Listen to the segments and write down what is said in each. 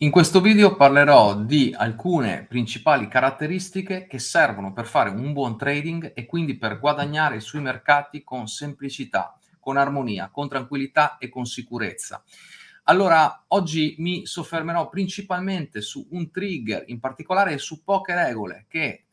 In questo video parlerò di alcune principali caratteristiche che servono per fare un buon trading e quindi per guadagnare sui mercati con semplicità, con armonia, con tranquillità e con sicurezza. Allora, oggi mi soffermerò principalmente su un trigger, in particolare su poche regole che eh,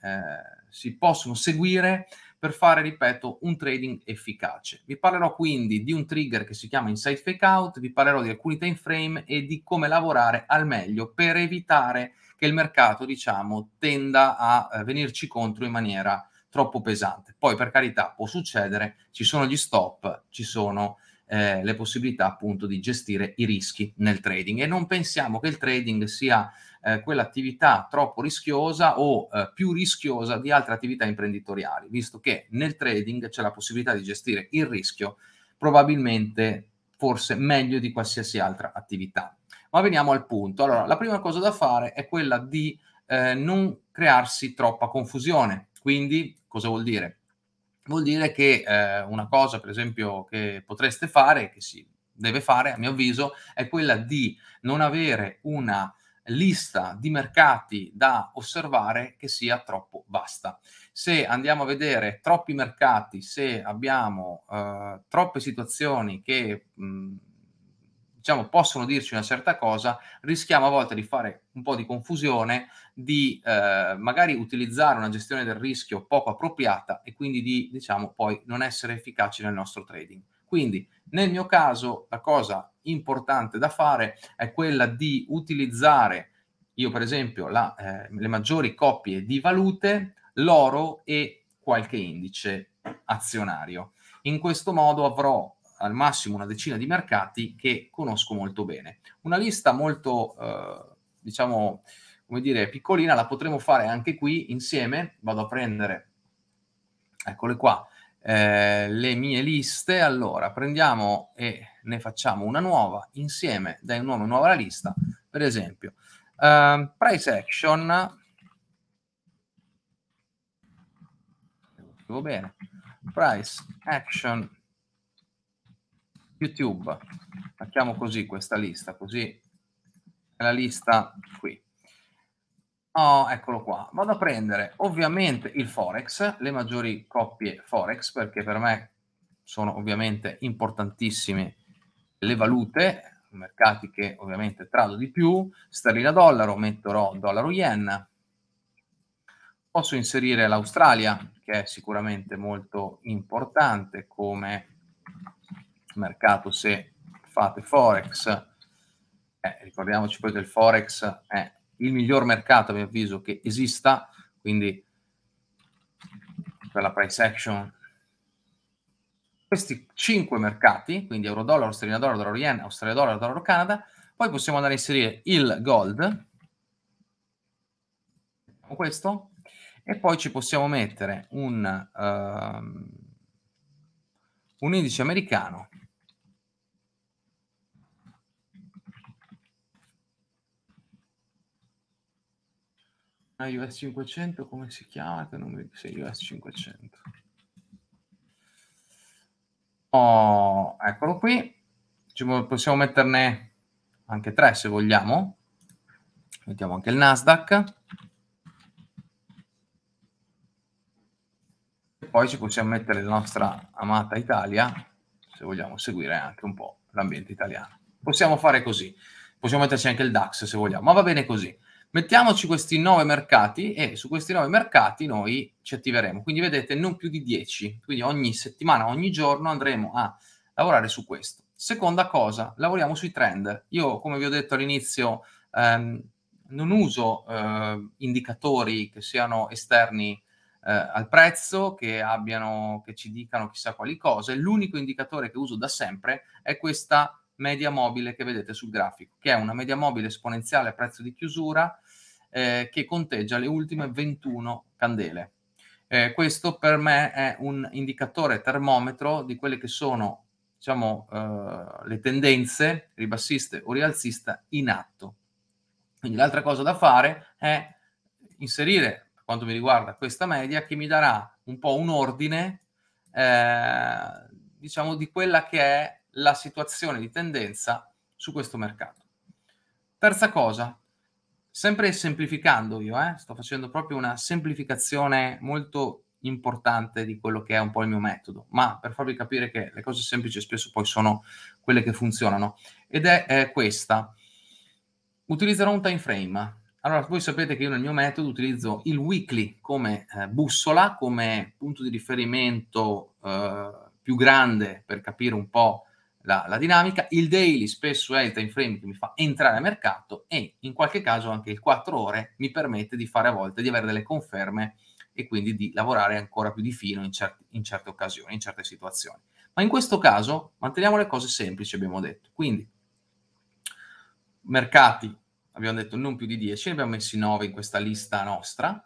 si possono seguire per fare, ripeto, un trading efficace. Vi parlerò quindi di un trigger che si chiama Inside Fake Out, vi parlerò di alcuni time frame e di come lavorare al meglio per evitare che il mercato, diciamo, tenda a eh, venirci contro in maniera troppo pesante. Poi, per carità, può succedere, ci sono gli stop, ci sono eh, le possibilità appunto di gestire i rischi nel trading e non pensiamo che il trading sia eh, quell'attività troppo rischiosa o eh, più rischiosa di altre attività imprenditoriali, visto che nel trading c'è la possibilità di gestire il rischio probabilmente forse meglio di qualsiasi altra attività. Ma veniamo al punto. Allora, la prima cosa da fare è quella di eh, non crearsi troppa confusione. Quindi, cosa vuol dire? Vuol dire che eh, una cosa, per esempio, che potreste fare, che si deve fare, a mio avviso, è quella di non avere una lista di mercati da osservare che sia troppo vasta. Se andiamo a vedere troppi mercati, se abbiamo eh, troppe situazioni che mh, mm, diciamo possono dirci una certa cosa, rischiamo a volte di fare un po' di confusione, di eh, magari utilizzare una gestione del rischio poco appropriata e quindi di diciamo poi non essere efficaci nel nostro trading. Quindi nel mio caso la cosa importante da fare è quella di utilizzare io per esempio la, eh, le maggiori coppie di valute, l'oro e qualche indice azionario. In questo modo avrò al massimo una decina di mercati che conosco molto bene. Una lista molto, eh, diciamo, come dire, piccolina la potremo fare anche qui insieme. Vado a prendere, eccole qua, eh, le mie liste. Allora, prendiamo e ne facciamo una nuova insieme, dai un nome nuova alla lista, per esempio. Uh, price action. Scrivo bene. Price action YouTube. Facciamo così questa lista, così è la lista qui. Oh, eccolo qua. Vado a prendere ovviamente il Forex, le maggiori coppie Forex, perché per me sono ovviamente importantissime le valute, mercati che ovviamente trado di più, sterlina dollaro, metterò dollaro yen. Posso inserire l'Australia, che è sicuramente molto importante come mercato se fate Forex. Eh, ricordiamoci poi che il Forex è il miglior mercato, a mio avviso, che esista, quindi per la price action questi cinque mercati, quindi euro dollaro, sterlina dollaro, dollaro yen, australia dollaro, dollaro Canada, poi possiamo andare a inserire il gold, questo, e poi ci possiamo mettere un, uh, un indice americano ma iOS 500 come si chiama? Che non vedo se iOS 500. Oh, eccolo qui. Ci possiamo metterne anche tre se vogliamo. Mettiamo anche il Nasdaq. E poi ci possiamo mettere la nostra amata Italia, se vogliamo seguire anche un po' l'ambiente italiano. Possiamo fare così. Possiamo metterci anche il DAX se vogliamo, ma va bene così. Mettiamoci questi nove mercati e su questi nove mercati noi ci attiveremo. Quindi vedete non più di 10, quindi ogni settimana, ogni giorno andremo a lavorare su questo. Seconda cosa, lavoriamo sui trend. Io, come vi ho detto all'inizio, ehm, non uso eh, indicatori che siano esterni eh, al prezzo, che, abbiano, che ci dicano chissà quali cose. L'unico indicatore che uso da sempre è questa media mobile che vedete sul grafico, che è una media mobile esponenziale a prezzo di chiusura eh, che conteggia le ultime 21 candele. Eh, questo per me è un indicatore termometro di quelle che sono diciamo, eh, le tendenze ribassiste o rialziste in atto. Quindi l'altra cosa da fare è inserire, per quanto mi riguarda, questa media che mi darà un po' un ordine, eh, diciamo, di quella che è la situazione di tendenza su questo mercato. Terza cosa, sempre semplificando io, eh, sto facendo proprio una semplificazione molto importante di quello che è un po' il mio metodo, ma per farvi capire che le cose semplici spesso poi sono quelle che funzionano, ed è, è questa. Utilizzerò un time frame. Allora, voi sapete che io nel mio metodo utilizzo il weekly come eh, bussola, come punto di riferimento eh, più grande per capire un po' la, la, dinamica, il daily spesso è il time frame che mi fa entrare a mercato e in qualche caso anche il 4 ore mi permette di fare a volte di avere delle conferme e quindi di lavorare ancora più di fino in, certi, in certe occasioni, in certe situazioni. Ma in questo caso manteniamo le cose semplici, abbiamo detto. Quindi mercati, abbiamo detto non più di 10, ne abbiamo messi 9 in questa lista nostra.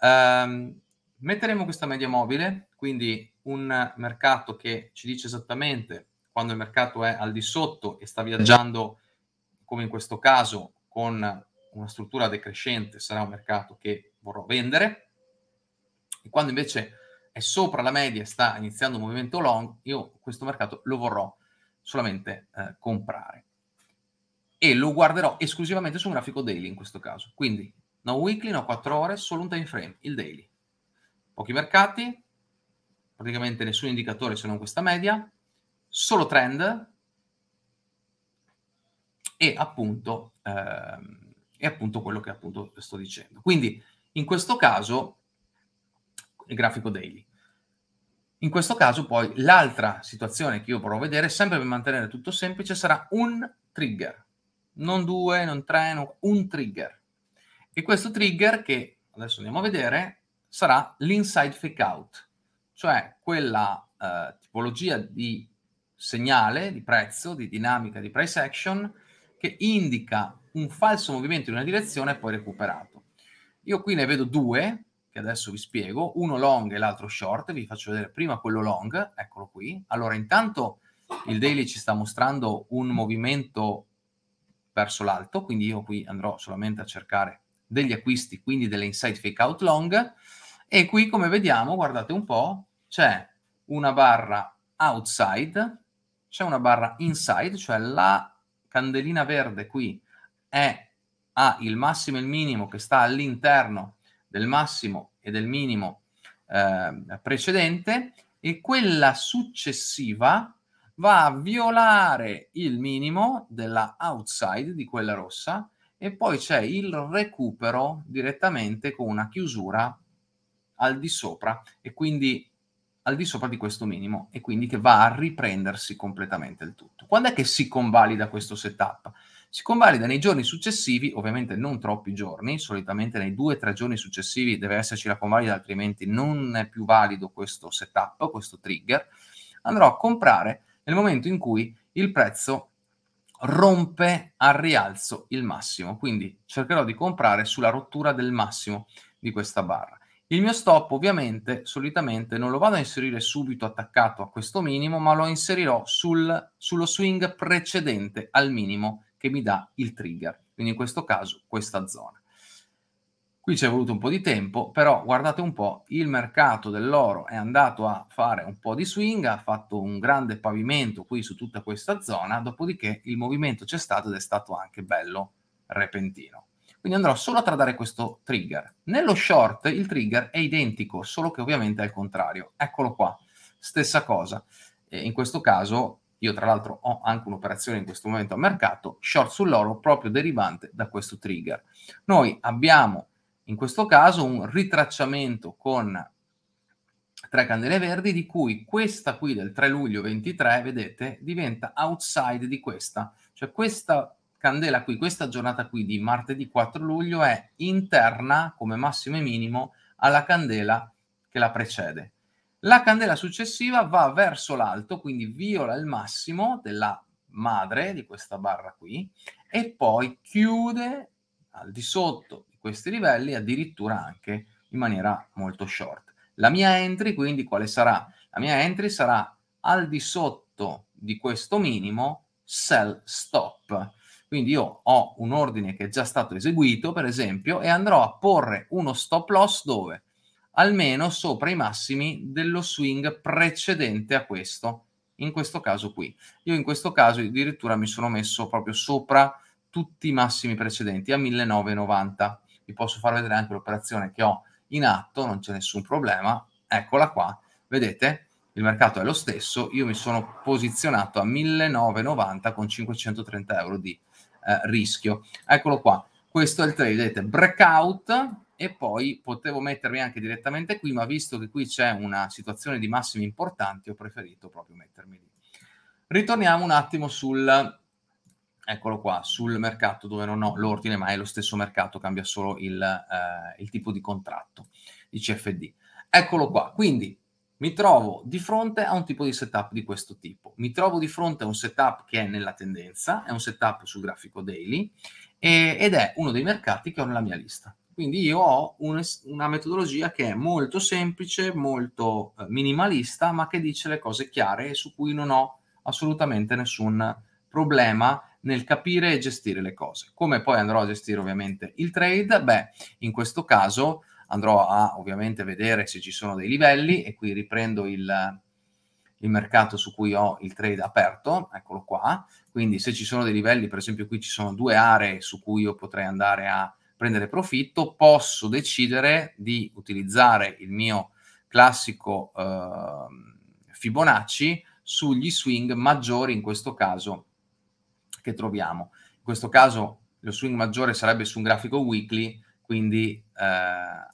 Um, metteremo questa media mobile, quindi un mercato che ci dice esattamente quando il mercato è al di sotto e sta viaggiando, come in questo caso, con una struttura decrescente, sarà un mercato che vorrò vendere. E quando invece è sopra la media e sta iniziando un movimento long, io questo mercato lo vorrò solamente eh, comprare. E lo guarderò esclusivamente su un grafico daily in questo caso. Quindi no weekly, no 4 ore, solo un time frame, il daily. Pochi mercati, praticamente nessun indicatore se non questa media, solo trend e appunto, ehm, è appunto quello che appunto sto dicendo. Quindi in questo caso, il grafico daily, in questo caso poi l'altra situazione che io provo a vedere, sempre per mantenere tutto semplice, sarà un trigger, non due, non tre, non, un trigger. E questo trigger che adesso andiamo a vedere sarà l'inside fake out, cioè quella eh, tipologia di segnale di prezzo, di dinamica di price action, che indica un falso movimento in una direzione e poi recuperato. Io qui ne vedo due, che adesso vi spiego, uno long e l'altro short, vi faccio vedere prima quello long, eccolo qui. Allora intanto il daily ci sta mostrando un movimento verso l'alto, quindi io qui andrò solamente a cercare degli acquisti, quindi delle inside fake out long, e qui come vediamo, guardate un po', c'è una barra outside c'è una barra inside, cioè la candelina verde qui è, ha il massimo e il minimo che sta all'interno del massimo e del minimo eh, precedente e quella successiva va a violare il minimo della outside di quella rossa e poi c'è il recupero direttamente con una chiusura al di sopra e quindi al di sopra di questo minimo e quindi che va a riprendersi completamente il tutto. Quando è che si convalida questo setup? Si convalida nei giorni successivi, ovviamente non troppi giorni, solitamente nei due o tre giorni successivi deve esserci la convalida, altrimenti non è più valido questo setup, questo trigger. Andrò a comprare nel momento in cui il prezzo rompe al rialzo il massimo, quindi cercherò di comprare sulla rottura del massimo di questa barra. Il mio stop ovviamente solitamente non lo vado a inserire subito attaccato a questo minimo, ma lo inserirò sul, sullo swing precedente al minimo che mi dà il trigger, quindi in questo caso questa zona. Qui ci è voluto un po' di tempo, però guardate un po', il mercato dell'oro è andato a fare un po' di swing, ha fatto un grande pavimento qui su tutta questa zona, dopodiché il movimento c'è stato ed è stato anche bello repentino. Quindi andrò solo a tradare questo trigger. Nello short il trigger è identico, solo che ovviamente è al contrario. Eccolo qua, stessa cosa. E in questo caso io tra l'altro ho anche un'operazione in questo momento a mercato, short sull'oro proprio derivante da questo trigger. Noi abbiamo in questo caso un ritracciamento con tre candele verdi, di cui questa qui del 3 luglio 23, vedete, diventa outside di questa. Cioè questa Candela qui, questa giornata qui di martedì 4 luglio è interna come massimo e minimo alla candela che la precede. La candela successiva va verso l'alto, quindi viola il massimo della madre di questa barra qui e poi chiude al di sotto di questi livelli addirittura anche in maniera molto short. La mia entry quindi quale sarà? La mia entry sarà al di sotto di questo minimo sell stop. Quindi io ho un ordine che è già stato eseguito, per esempio, e andrò a porre uno stop loss dove? Almeno sopra i massimi dello swing precedente a questo, in questo caso qui. Io in questo caso addirittura mi sono messo proprio sopra tutti i massimi precedenti a 1990. Vi posso far vedere anche l'operazione che ho in atto, non c'è nessun problema. Eccola qua, vedete? il mercato è lo stesso, io mi sono posizionato a 1990 con 530 euro di eh, rischio. Eccolo qua, questo è il trade, vedete, breakout e poi potevo mettermi anche direttamente qui, ma visto che qui c'è una situazione di massimi importanti, ho preferito proprio mettermi lì. Ritorniamo un attimo sul, eccolo qua, sul mercato dove non ho l'ordine, ma è lo stesso mercato, cambia solo il, eh, il tipo di contratto di CFD. Eccolo qua, quindi mi trovo di fronte a un tipo di setup di questo tipo. Mi trovo di fronte a un setup che è nella tendenza, è un setup sul grafico daily e, ed è uno dei mercati che ho nella mia lista. Quindi io ho un, una metodologia che è molto semplice, molto eh, minimalista, ma che dice le cose chiare e su cui non ho assolutamente nessun problema nel capire e gestire le cose. Come poi andrò a gestire ovviamente il trade? Beh, in questo caso andrò a ovviamente vedere se ci sono dei livelli e qui riprendo il, il mercato su cui ho il trade aperto, eccolo qua, quindi se ci sono dei livelli, per esempio qui ci sono due aree su cui io potrei andare a prendere profitto, posso decidere di utilizzare il mio classico eh, Fibonacci sugli swing maggiori in questo caso che troviamo. In questo caso lo swing maggiore sarebbe su un grafico weekly, quindi eh,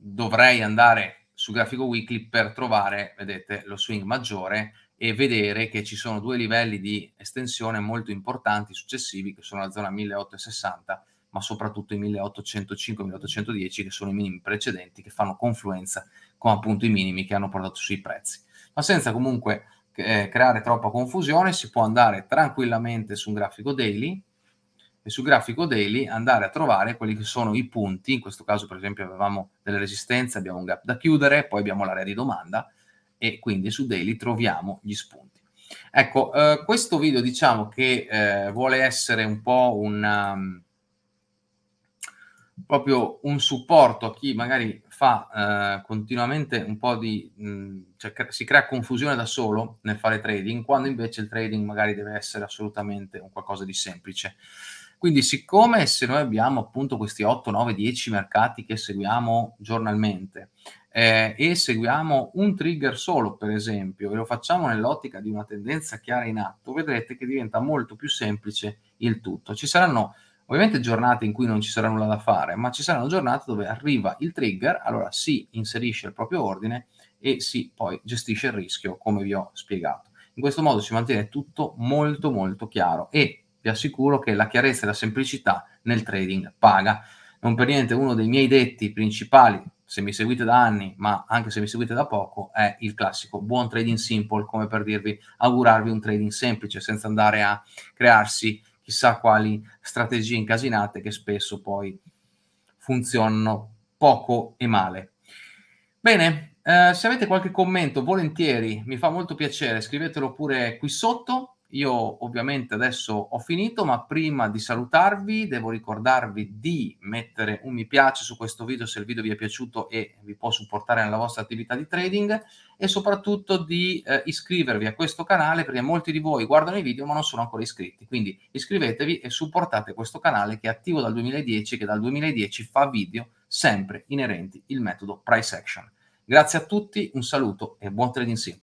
dovrei andare su grafico weekly per trovare, vedete, lo swing maggiore e vedere che ci sono due livelli di estensione molto importanti successivi che sono la zona 1860 ma soprattutto i 1805-1810 che sono i minimi precedenti che fanno confluenza con appunto i minimi che hanno portato sui prezzi. Ma senza comunque eh, creare troppa confusione si può andare tranquillamente su un grafico daily e sul grafico daily andare a trovare quelli che sono i punti, in questo caso per esempio avevamo delle resistenze, abbiamo un gap da chiudere, poi abbiamo l'area di domanda e quindi su daily troviamo gli spunti. Ecco, eh, questo video diciamo che eh, vuole essere un po' un... Um, proprio un supporto a chi magari fa eh, continuamente un po' di... Mh, mm, cioè, si crea confusione da solo nel fare trading, quando invece il trading magari deve essere assolutamente un qualcosa di semplice. Quindi siccome se noi abbiamo appunto questi 8, 9, 10 mercati che seguiamo giornalmente eh, e seguiamo un trigger solo, per esempio, e lo facciamo nell'ottica di una tendenza chiara in atto, vedrete che diventa molto più semplice il tutto. Ci saranno ovviamente giornate in cui non ci sarà nulla da fare, ma ci saranno giornate dove arriva il trigger, allora si inserisce il proprio ordine e si poi gestisce il rischio come vi ho spiegato. In questo modo si mantiene tutto molto molto chiaro e vi assicuro che la chiarezza e la semplicità nel trading paga. Non per niente uno dei miei detti principali, se mi seguite da anni, ma anche se mi seguite da poco, è il classico buon trading simple, come per dirvi augurarvi un trading semplice senza andare a crearsi chissà quali strategie incasinate che spesso poi funzionano poco e male. Bene, eh, se avete qualche commento, volentieri, mi fa molto piacere, scrivetelo pure qui sotto io ovviamente adesso ho finito, ma prima di salutarvi devo ricordarvi di mettere un mi piace su questo video se il video vi è piaciuto e vi può supportare nella vostra attività di trading e soprattutto di eh, iscrivervi a questo canale perché molti di voi guardano i video ma non sono ancora iscritti. Quindi iscrivetevi e supportate questo canale che è attivo dal 2010 che dal 2010 fa video sempre inerenti il metodo price action. Grazie a tutti, un saluto e buon trading sim.